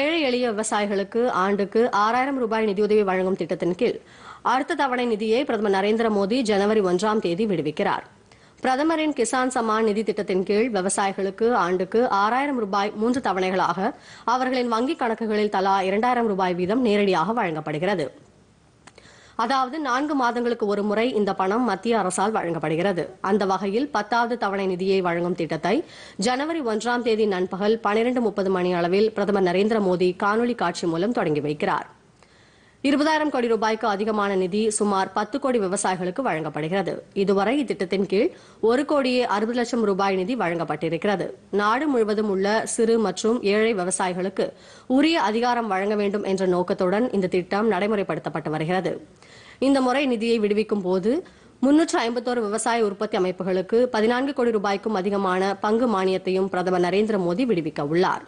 ஏழை எளிய விவசாயிகளுக்கு ஆண்டுக்கு ஆறாயிரம் ரூபாய் நிதியுதவி வழங்கும் திட்டத்தின் கீழ் அடுத்த தவணை நிதியை பிரதமர் நரேந்திர மோடி ஜனவரி ஒன்றாம் தேதி விடுவிக்கிறார் பிரதமரின் கிசான் சம்மான் நிதி திட்டத்தின் கீழ் விவசாயிகளுக்கு ஆண்டுக்கு ஆறாயிரம் ரூபாய் மூன்று தவணைகளாக அவர்களின் வங்கிக் கணக்குகளில் தலா இரண்டாயிரம் ரூபாய் வீதம் நேரடியாக வழங்கப்படுகிறது அதாவது நான்கு மாதங்களுக்கு ஒரு முறை இந்த பணம் மத்திய அரசால் வழங்கப்படுகிறது அந்த வகையில் பத்தாவது தவணை நிதியை வழங்கும் திட்டத்தை ஜனவரி ஒன்றாம் தேதி நண்பகல் பனிரெண்டு முப்பது மணி அளவில் பிரதமர் நரேந்திர மோடி காணொலி காட்சி மூலம் தொடங்கி வைக்கிறாா் இருபதாயிரம் கோடி ரூபாய்க்கு அதிகமான நிதி சுமார் பத்து கோடி விவசாயிகளுக்கு வழங்கப்படுகிறது இதுவரை இத்திட்டத்தின் கீழ் ஒரு கோடியே அறுபது லட்சம் ரூபாய் நிதி வழங்கப்பட்டிருக்கிறது நாடு முழுவதும் உள்ள சிறு மற்றும் ஏழை விவசாயிகளுக்கு உரிய அதிகாரம் வழங்க வேண்டும் என்ற நோக்கத்துடன் இந்த திட்டம் நடைமுறைப்படுத்தப்பட்டு வருகிறது இந்த முறை நிதியை விடுவிக்கும் போது முன்னூற்று ஐம்பத்தோரு விவசாய உற்பத்தி அமைப்புகளுக்கு பதினான்கு கோடி ரூபாய்க்கும் அதிகமான பங்கு மானியத்தையும் பிரதமர் நரேந்திர மோடி விடுவிக்க உள்ளாா்